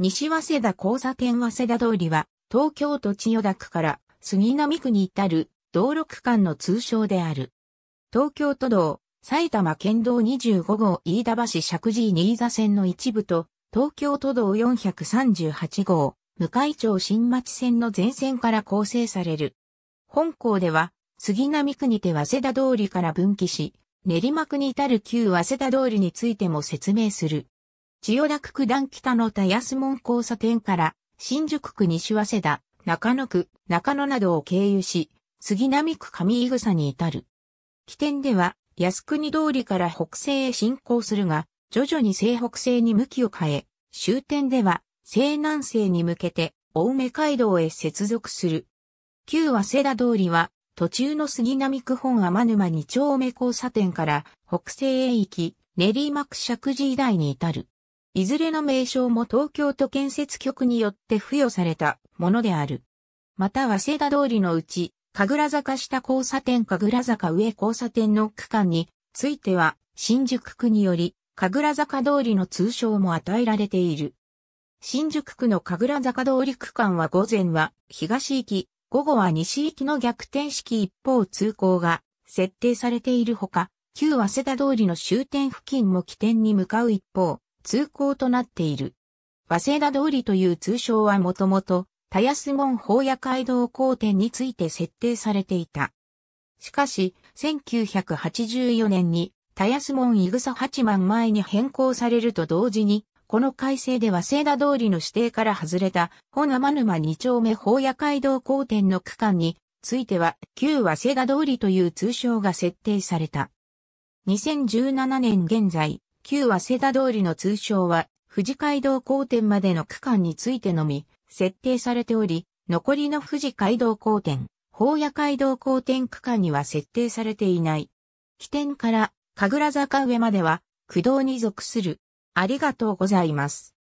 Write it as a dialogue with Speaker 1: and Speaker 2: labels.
Speaker 1: 西早稲田交差点早稲田通りは、東京都千代田区から杉並区に至る道路区間の通称である。東京都道、埼玉県道25号飯田橋石神井新座線の一部と、東京都道438号、向井町新町線の全線から構成される。本校では、杉並区にて早稲田通りから分岐し、練馬区に至る旧早稲田通りについても説明する。千代田区九段北の田安門交差点から新宿区西早稲田、中野区、中野などを経由し、杉並区上井草に至る。起点では靖国通りから北西へ進行するが、徐々に西北西に向きを変え、終点では西南西に向けて青梅街道へ接続する。旧早稲田通りは途中の杉並区本天沼二丁目交差点から北西へ行き、練馬区石神以台に至る。いずれの名称も東京都建設局によって付与されたものである。また早稲田通りのうち、神楽坂下交差点神楽坂上交差点の区間については、新宿区により、神楽坂通りの通称も与えられている。新宿区の神楽坂通り区間は午前は東行き、午後は西行きの逆転式一方通行が設定されているほか、旧早稲田通りの終点付近も起点に向かう一方、通行となっている。早稲田通りという通称はもともと、田安門法屋街道交点について設定されていた。しかし、1984年に、田安門井草八万前に変更されると同時に、この改正では早稲田通りの指定から外れた、本天沼二丁目法屋街道交点の区間については、旧早稲田通りという通称が設定された。2017年現在、旧早稲田通りの通称は、富士街道交点までの区間についてのみ、設定されており、残りの富士街道交点、法屋街道交点区間には設定されていない。起点から、神楽坂上までは、駆動に属する。ありがとうございます。